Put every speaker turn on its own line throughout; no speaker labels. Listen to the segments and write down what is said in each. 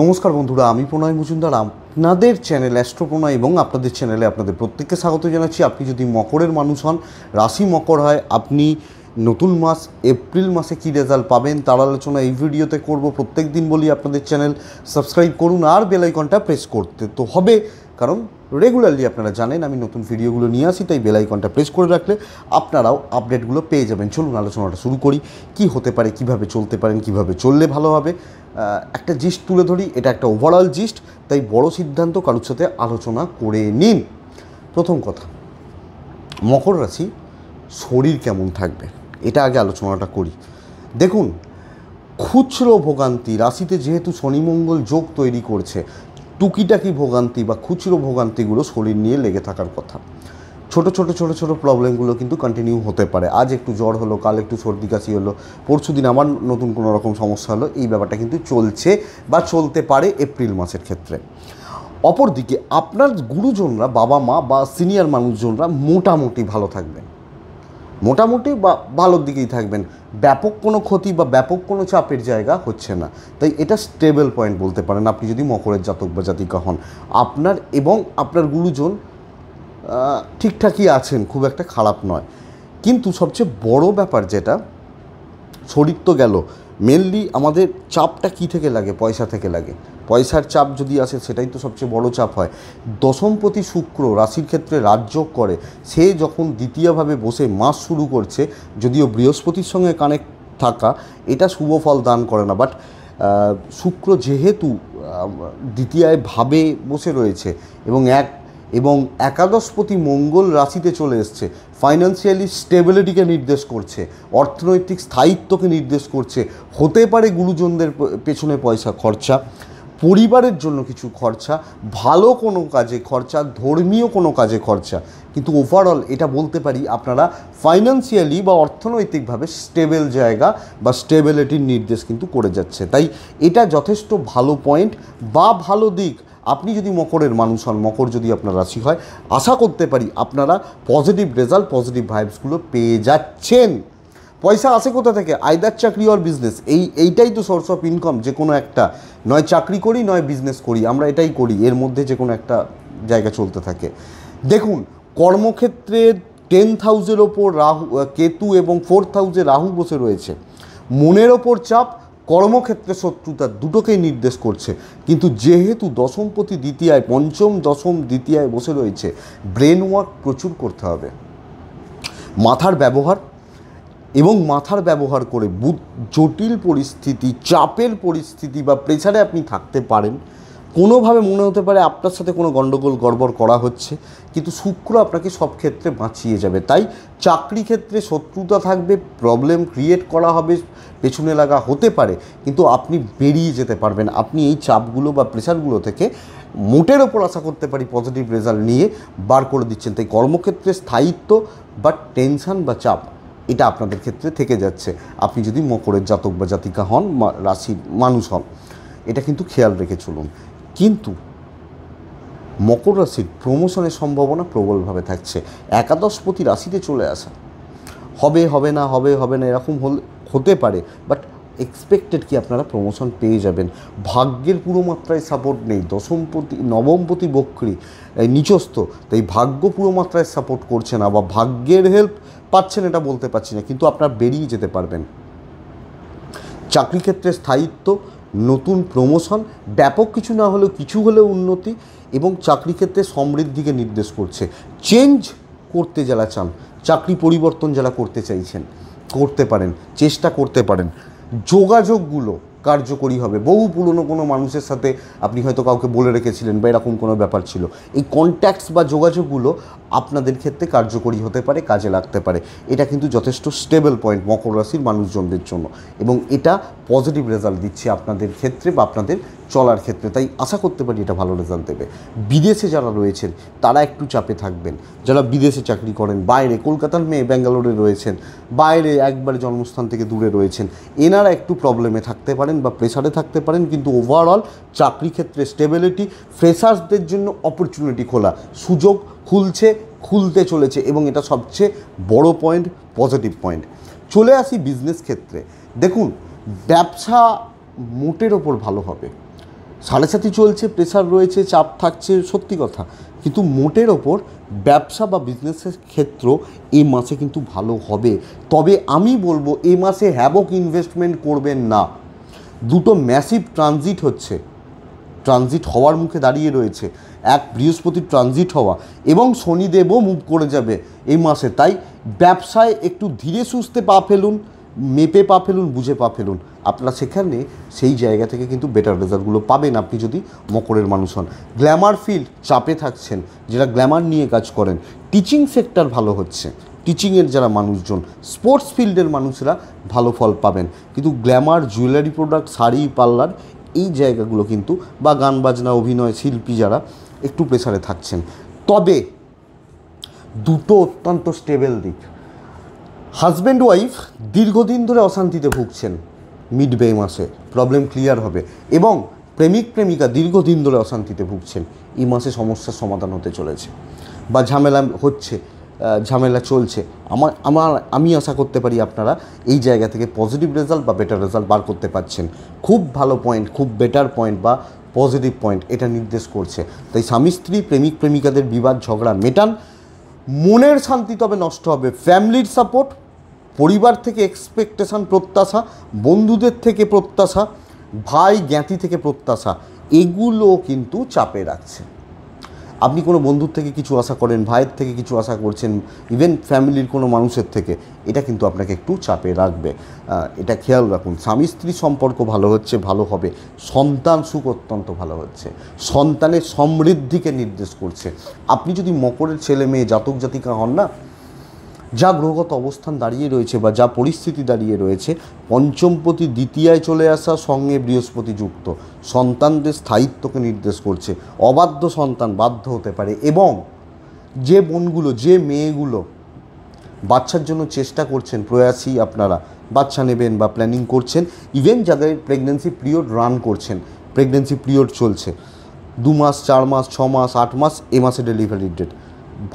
নমস্কার বন্ধুরা আমি প্রণয় মজুমদার আপনাদের চ্যানেল অ্যাস্ট্রোপোনা এবং আপনাদের চ্যানেলে আপনাদের প্রত্যেককে স্বাগত জানাচ্ছি আপনি যদি মকরের মানুষ হন রাশি মকর হয় আপনি নতুন মাস এপ্রিল মাসে কি রেজাল্ট পাবেন তার আলোচনা এই ভিডিওতে করব প্রত্যেক দিন বলি আপনাদের চ্যানেল সাবস্ক্রাইব করুন আর বেলাইকনটা প্রেস করতে তো হবে কারণ রেগুলারলি আপনারা জানেন আমি নতুন ভিডিওগুলো নিয়ে আসি তাই বেলাইকনটা প্রেস করে রাখলে আপনারাও আপডেটগুলো পেয়ে যাবেন চলুন আলোচনাটা শুরু করি কি হতে পারে কিভাবে চলতে পারেন কিভাবে চললে ভালো হবে একটা জিস্ট তুলে ধরি এটা একটা ওভারঅল জিস্ট তাই বড় সিদ্ধান্ত কারোর সাথে আলোচনা করে নিন প্রথম কথা মকর রাশি শরীর কেমন থাকবে এটা আগে আলোচনাটা করি দেখুন খুচরো ভোগান্তি রাশিতে যেহেতু শনিমঙ্গল যোগ তৈরি করছে টুকিটাকি ভোগান্তি বা খুচরো ভোগান্তিগুলো শরীর নিয়ে লেগে থাকার কথা ছোট ছোট ছোট ছোট প্রবলেমগুলো কিন্তু কন্টিনিউ হতে পারে আজ একটু জ্বর হলো কাল একটু সর্দি কাশি হলো পরশু দিন আমার নতুন কোনো রকম সমস্যা হলো এই ব্যাপারটা কিন্তু চলছে বা চলতে পারে এপ্রিল মাসের ক্ষেত্রে অপরদিকে আপনার গুরুজনরা বাবা মা বা সিনিয়র মানুষজনরা মোটামুটি ভালো থাকবেন মোটামুটি বা ভালোর দিকেই থাকবেন ব্যাপক কোনো ক্ষতি বা ব্যাপক কোনো চাপের জায়গা হচ্ছে না তাই এটা স্টেবল পয়েন্ট বলতে পারেন আপনি যদি মকরের জাতক বা জাতিকা হন আপনার এবং আপনার গুরুজন ঠিকঠাকই আছেন খুব একটা খারাপ নয় কিন্তু সবচেয়ে বড় ব্যাপার যেটা শরীর তো গেল মেনলি আমাদের চাপটা কী থেকে লাগে পয়সা থেকে লাগে পয়সার চাপ যদি আসে সেটাই তো সবচেয়ে বড় চাপ হয় দশমপতি শুক্র রাশির ক্ষেত্রে রাজযোগ করে সে যখন দ্বিতীয়ভাবে বসে মাস শুরু করছে যদিও বৃহস্পতির সঙ্গে কানেক্ট থাকা এটা শুভ ফল দান করে না বাট শুক্র যেহেতু দ্বিতীয়ায় ভাবে বসে রয়েছে এবং এক এবং একাদশপতি মঙ্গল রাশিতে চলে এসছে ফাইন্যান্সিয়ালি স্টেবিলিটিকে নির্দেশ করছে অর্থনৈতিক স্থায়িত্বকে নির্দেশ করছে হতে পারে গুরুজনদের পেছনে পয়সা খরচা পরিবারের জন্য কিছু খরচা ভালো কোনো কাজে খরচা ধর্মীয় কোনো কাজে খরচা কিন্তু ওভারঅল এটা বলতে পারি আপনারা ফাইন্যান্সিয়ালি বা অর্থনৈতিকভাবে স্টেবেল জায়গা বা স্টেবিলিটির নির্দেশ কিন্তু করে যাচ্ছে তাই এটা যথেষ্ট ভালো পয়েন্ট বা ভালো দিক আপনি যদি মকরের মানুষ হন মকর যদি আপনার রাশি হয় আশা করতে পারি আপনারা পজিটিভ রেজাল্ট পজিটিভ ভাইবসগুলো পেয়ে যাচ্ছেন পয়সা আসে কোথা থেকে আইদার চাকরি অর বিজনেস এই এইটাই তো সোর্স অফ ইনকাম যে কোনো একটা নয় চাকরি করি নয় বিজনেস করি আমরা এটাই করি এর মধ্যে যে কোনো একটা জায়গা চলতে থাকে দেখুন কর্মক্ষেত্রে টেন হাউসের ওপর রাহু কেতু এবং ফোর হাউসে রাহু বসে রয়েছে মনের ওপর চাপ কর্মক্ষেত্রে শত্রুতা দুটোকেই নির্দেশ করছে কিন্তু যেহেতু দশমপতি দ্বিতীয়ায় পঞ্চম দশম দ্বিতীয়ায় বসে রয়েছে ব্রেন ওয়ার্ক প্রচুর করতে হবে মাথার ব্যবহার এবং মাথার ব্যবহার করে জটিল পরিস্থিতি চাপের পরিস্থিতি বা প্রেসারে আপনি থাকতে পারেন কোনোভাবে মনে হতে পারে আপনার সাথে কোনো গণ্ডগোল গড়বড় করা হচ্ছে কিন্তু শুক্র আপনাকে সব ক্ষেত্রে বাঁচিয়ে যাবে তাই চাকরি ক্ষেত্রে শত্রুতা থাকবে প্রবলেম ক্রিয়েট করা হবে পেছনে লাগা হতে পারে কিন্তু আপনি বেরিয়ে যেতে পারবেন আপনি এই চাপগুলো বা প্রেশারগুলো থেকে মোটের ওপর আশা করতে পারি পজিটিভ রেজাল্ট নিয়ে বার করে দিচ্ছেন তাই কর্মক্ষেত্রে স্থায়িত্ব বা টেনশান বা চাপ এটা আপনাদের ক্ষেত্রে থেকে যাচ্ছে আপনি যদি মকরের জাতক বা জাতিকা হন রাশির মানুষ হন এটা কিন্তু খেয়াল রেখে চলুন কিন্তু মকর রাশির প্রমোশনের সম্ভাবনা প্রবলভাবে থাকছে একাদশপতি রাশিতে চলে আসা হবে হবে না হবে হবে না এরকম হলে হতে পারে বাট এক্সপেক্টেড কি আপনারা প্রমোশন পেয়ে যাবেন ভাগ্যের পুরো মাত্রায় সাপোর্ট নেই দশমপতি নবমপতি বক্রী নিচস্থ তাই ভাগ্য পুরো মাত্রায় সাপোর্ট করছে না বা ভাগ্যের হেল্প পাচ্ছেন এটা বলতে পারছি না কিন্তু আপনারা বেরিয়ে যেতে পারবেন চাকরি ক্ষেত্রে স্থায়িত্ব নতুন প্রমোশন ব্যাপক কিছু না হলেও কিছু হলেও উন্নতি এবং চাকরি ক্ষেত্রে সমৃদ্ধিকে নির্দেশ করছে চেঞ্জ করতে যারা চান চাকরি পরিবর্তন যারা করতে চাইছেন করতে পারেন চেষ্টা করতে পারেন যোগাযোগগুলো কার্যকরী হবে বহু পুরনো কোনো মানুষের সাথে আপনি হয়তো কাউকে বলে রেখেছিলেন বা এরকম কোনো ব্যাপার ছিল এই কন্ট্যাক্টস বা যোগাযোগগুলো আপনাদের ক্ষেত্রে কার্যকরী হতে পারে কাজে লাগতে পারে এটা কিন্তু যথেষ্ট স্টেবল পয়েন্ট মকর রাশির মানুষজনদের জন্য এবং এটা পজিটিভ রেজাল্ট দিচ্ছে আপনাদের ক্ষেত্রে বা আপনাদের চলার ক্ষেত্রে তাই আশা করতে পারি এটা ভালো রেজাল্ট দেবে বিদেশে যারা রয়েছেন তারা একটু চাপে থাকবেন যারা বিদেশে চাকরি করেন বাইরে কলকাতার মেয়ে ব্যাঙ্গালোরে রয়েছেন বাইরে একবারে জন্মস্থান থেকে দূরে রয়েছেন এনারা একটু প্রবলেমে থাকতে পারেন বা প্রেশারে থাকতে পারেন কিন্তু ওভারঅল চাকরি ক্ষেত্রে স্টেবিলিটি ফ্রেশার্সদের জন্য অপরচুনিটি খোলা সুযোগ খুলছে খুলতে চলেছে এবং এটা সবচেয়ে বড় পয়েন্ট পজিটিভ পয়েন্ট চলে আসি বিজনেস ক্ষেত্রে দেখুন ব্যবসা মোটের ওপর ভালো হবে সাড়ে সাথে চলছে প্রেশার রয়েছে চাপ থাকছে সত্যি কথা কিন্তু মোটের ওপর ব্যবসা বা বিজনেসের ক্ষেত্র এ মাসে কিন্তু ভালো হবে তবে আমি বলবো এ মাসে হ্যাবক ইনভেস্টমেন্ট করবেন না দুটো ম্যাসিভ ট্রানজিট হচ্ছে ট্রানজিট হওয়ার মুখে দাঁড়িয়ে রয়েছে এক বৃহস্পতি ট্রানজিট হওয়া এবং শনিদেবও মুভ করে যাবে এই মাসে তাই ব্যবসায় একটু ধীরে সুস্থে পা ফেলুন মেপে পা ফেলুন বুঝে পা ফেলুন আপনারা সেখানে সেই জায়গা থেকে কিন্তু বেটার রেজাল্টগুলো পাবেন আপনি যদি মকরের মানুষ হন গ্ল্যামার ফিল্ড চাপে থাকছেন যারা গ্ল্যামার নিয়ে কাজ করেন টিচিং সেক্টর ভালো হচ্ছে টিচিংয়ের যারা মানুষজন স্পোর্টস ফিল্ডের মানুষরা ভালো ফল পাবেন কিন্তু glamour jewellery product sari parlour এই জায়গাগুলো কিন্তু বা গান বাজনা অভিনয় শিল্পী যারা একটু প্রেশারে থাকছেন তবে দুটো অত্যন্ত স্টেবল দিক হাজব্যান্ড ওয়াইফ দীর্ঘদিন ধরে অশান্তিতে ভুগছেন মিড বে মাসে প্রবলেম ক্লিয়ার হবে এবং প্রেমিক প্রেমিকা দীর্ঘদিন ধরে অশান্তিতে ভুগছেন এই মাসে সমস্যার সমাধান হতে চলেছে বা ঝামেলা হচ্ছে ঝামেলা চলছে আমার আমার আমি আশা করতে পারি আপনারা এই জায়গা থেকে পজিটিভ রেজাল্ট বা বেটার রেজাল্ট বার করতে পারছেন খুব ভালো পয়েন্ট খুব বেটার পয়েন্ট বা পজিটিভ পয়েন্ট এটা নির্দেশ করছে তাই স্বামী স্ত্রী প্রেমিক প্রেমিকাদের বিবাদ ঝগড়া মেটান মনের শান্তি তবে নষ্ট হবে ফ্যামিলির সাপোর্ট পরিবার থেকে এক্সপেকটেশান প্রত্যাশা বন্ধুদের থেকে প্রত্যাশা ভাই জ্ঞাতি থেকে প্রত্যাশা এগুলো কিন্তু চাপে রাখছে আপনি কোনো বন্ধুর থেকে কিছু আশা করেন ভাইয়ের থেকে কিছু আশা করছেন ইভেন ফ্যামিলির কোনো মানুষের থেকে এটা কিন্তু আপনাকে একটু চাপে রাখবে এটা খেয়াল রাখুন স্বামী স্ত্রী সম্পর্ক ভালো হচ্ছে ভালো হবে সন্তান সুখ অত্যন্ত ভালো হচ্ছে সন্তানের সমৃদ্ধিকে নির্দেশ করছে আপনি যদি মকরের ছেলে মেয়ে জাতক জাতিকা হন না যা গ্রহগত অবস্থান দাঁড়িয়ে রয়েছে বা যা পরিস্থিতি দাঁড়িয়ে রয়েছে পঞ্চমপতি দ্বিতীয়ায় চলে আসা সঙ্গে বৃহস্পতি যুক্ত সন্তানদের স্থায়িত্বকে নির্দেশ করছে অবাধ্য সন্তান বাধ্য হতে পারে এবং যে বোনগুলো যে মেয়েগুলো বাচ্চার জন্য চেষ্টা করছেন প্রয়াসী আপনারা বাচ্চা নেবেন বা প্ল্যানিং করছেন ইভেন যাদের প্রেগনেন্সি পিরিয়ড রান করছেন প্রেগনেন্সি পিরিয়ড চলছে দু মাস চার মাস ছ মাস আট মাস এ মাসে ডেলিভারি ডেট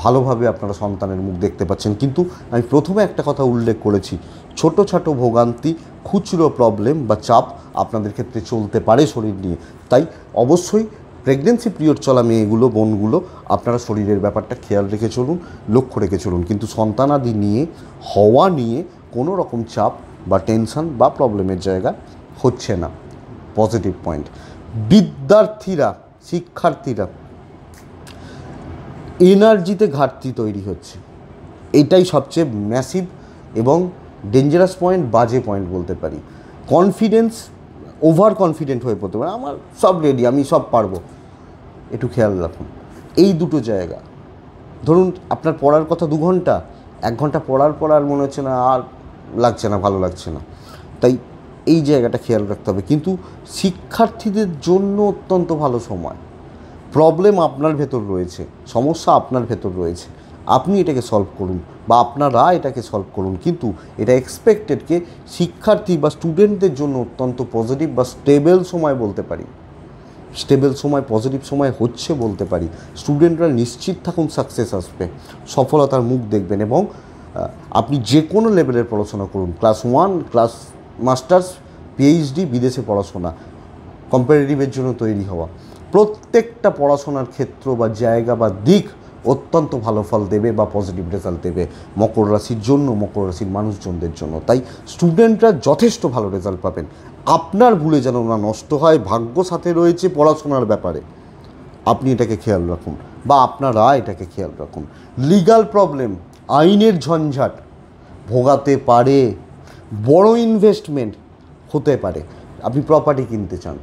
ভালোভাবে আপনারা সন্তানের মুখ দেখতে পাচ্ছেন কিন্তু আমি প্রথমে একটা কথা উল্লেখ করেছি ছোটো ছোটো ভোগান্তি খুচরো প্রবলেম বা চাপ আপনাদের ক্ষেত্রে চলতে পারে শরীর নিয়ে তাই অবশ্যই প্রেগনেন্সি পিরিয়ড চলা মেয়েগুলো বোনগুলো আপনারা শরীরের ব্যাপারটা খেয়াল রেখে চলুন লক্ষ্য রেখে চলুন কিন্তু সন্তানাদি নিয়ে হওয়া নিয়ে কোনো রকম চাপ বা টেনশন বা প্রবলেমের জায়গা হচ্ছে না পজিটিভ পয়েন্ট বিদ্যার্থীরা শিক্ষার্থীরা এনার্জিতে ঘাটতি তৈরি হচ্ছে এটাই সবচেয়ে ম্যাসিভ এবং ডেঞ্জারাস পয়েন্ট বাজে পয়েন্ট বলতে পারি কনফিডেন্স ওভার কনফিডেন্ট হয়ে পড়তে পারে আমার সব রেডি আমি সব পারবো একটু খেয়াল রাখুন এই দুটো জায়গা ধরুন আপনার পড়ার কথা দু ঘন্টা এক ঘন্টা পড়ার পর আর মনে হচ্ছে না আর লাগছে না ভালো লাগছে না তাই এই জায়গাটা খেয়াল রাখতে হবে কিন্তু শিক্ষার্থীদের জন্য অত্যন্ত ভালো সময় প্রবলেম আপনার ভেতর রয়েছে সমস্যা আপনার ভেতর রয়েছে আপনি এটাকে সলভ করুন বা আপনারা এটাকে সলভ করুন কিন্তু এটা এক্সপেক্টেডকে শিক্ষার্থী বা স্টুডেন্টদের জন্য অত্যন্ত পজিটিভ বা স্টেবল সময় বলতে পারি স্টেবল সময় পজিটিভ সময় হচ্ছে বলতে পারি স্টুডেন্টরা নিশ্চিত থাকুন সাকসেস আসবে সফলতার মুখ দেখবেন এবং আপনি যে কোনো লেভেলের পড়াশোনা করুন class one class masters PhD বিদেশে পড়াশোনা কম্পারেটিভের জন্য তৈরি হওয়া প্রত্যেকটা পড়াশোনার ক্ষেত্র বা জায়গা বা দিক অত্যন্ত ভালো ফল দেবে বা পজিটিভ রেজাল্ট দেবে মকর রাশির জন্য মকর রাশির মানুষজনদের জন্য তাই স্টুডেন্টরা যথেষ্ট ভালো রেজাল্ট পাবেন আপনার ভুলে যেন না নষ্ট হয় ভাগ্য সাথে রয়েছে পড়াশোনার ব্যাপারে আপনি এটাকে খেয়াল রাখুন বা আপনারা এটাকে খেয়াল রাখুন লিগাল প্রবলেম আইনের ঝঞ্ঝাট ভোগাতে পারে বড় ইনভেস্টমেন্ট হতে পারে আপনি প্রপার্টি কিনতে চান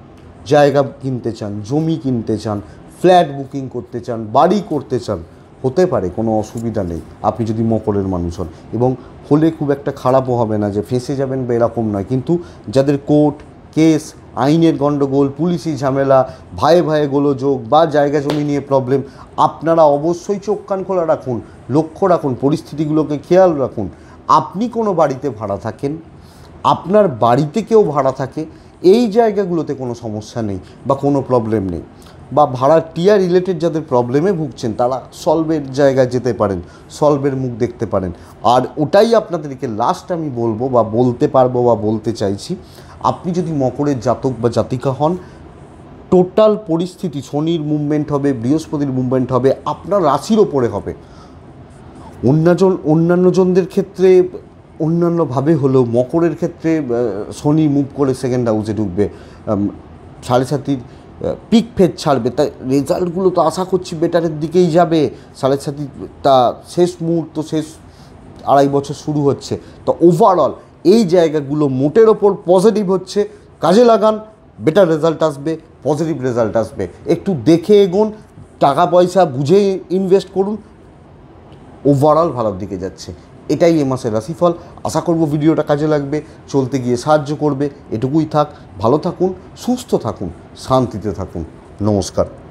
জায়গা কিনতে চান জমি কিনতে চান ফ্ল্যাট বুকিং করতে চান বাড়ি করতে চান হতে পারে কোনো অসুবিধা নেই আপনি যদি মকরের মানুষ হন এবং হলে খুব একটা খারাপও হবে না যে ফেঁসে যাবেন বা এরকম নয় কিন্তু যাদের কোর্ট কেস আইনের গণ্ডগোল পুলিশি ঝামেলা ভাই ভাইয়ে গোলযোগ বা জায়গা জমি নিয়ে প্রবলেম আপনারা অবশ্যই চোখ কান খোলা রাখুন লক্ষ্য রাখুন পরিস্থিতিগুলোকে খেয়াল রাখুন আপনি কোনো বাড়িতে ভাড়া থাকেন আপনার বাড়িতে কেউ ভাড়া থাকে এই জায়গাগুলোতে কোনো সমস্যা নেই বা কোনো প্রবলেম নেই বা টিয়া রিলেটেড যাদের প্রবলেমে ভুগছেন তারা সলভের জায়গায় যেতে পারেন সলভের মুখ দেখতে পারেন আর ওটাই আপনাদেরকে লাস্ট আমি বলবো বা বলতে পারবো বা বলতে চাইছি আপনি যদি মকরের জাতক বা জাতিকা হন টোটাল পরিস্থিতি শনির মুভমেন্ট হবে বৃহস্পতির মুভমেন্ট হবে আপনার রাশির ওপরে হবে অন্যজন অন্যান্য জনদের ক্ষেত্রে অন্যান্যভাবে হলেও মকরের ক্ষেত্রে শনি মুভ করে সেকেন্ড হাউসে ঢুকবে সাড়ে সাতির পিক ফেজ ছাড়বে তাই রেজাল্টগুলো তো আশা করছি বেটারের দিকেই যাবে সাড়ে সাতি তা শেষ মুহূর্ত শেষ আড়াই বছর শুরু হচ্ছে তো ওভারঅল এই জায়গাগুলো মোটের ওপর পজিটিভ হচ্ছে কাজে লাগান বেটার রেজাল্ট আসবে পজিটিভ রেজাল্ট আসবে একটু দেখে এগোন টাকা পয়সা বুঝে ইনভেস্ট করুন ওভারঅল ভালোর দিকে যাচ্ছে এটাই এ মাসের রাশিফল আশা করব ভিডিওটা কাজে লাগবে চলতে গিয়ে সাহায্য করবে এটুকুই থাক ভালো থাকুন সুস্থ থাকুন শান্তিতে থাকুন নমস্কার